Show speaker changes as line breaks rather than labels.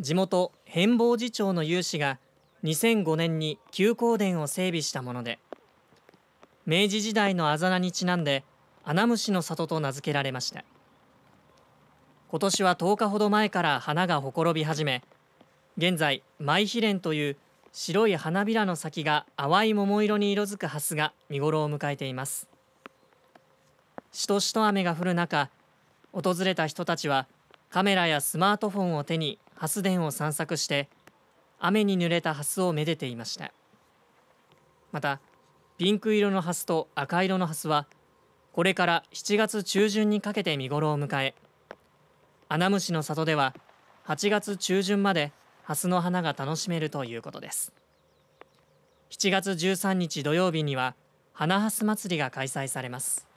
地元変貌寺町の有志が2005年に休耕田を整備したもので明治時代のあざなにちなんで穴虫の里と名付けられました今年は10日ほど前から花がほころび始め現在マイヒレンという白い花びらの先が淡い桃色に色づくハスが見頃を迎えていますしとしと雨が降る中訪れた人たちはカメラやスマートフォンを手に蓮殿を散策して雨に濡れた蓮をめでていましたまたピンク色の蓮と赤色の蓮はこれから7月中旬にかけて見頃を迎え穴虫の里では8月中旬まで蓮の花が楽しめるということです7月13日土曜日には花蓮祭りが開催されます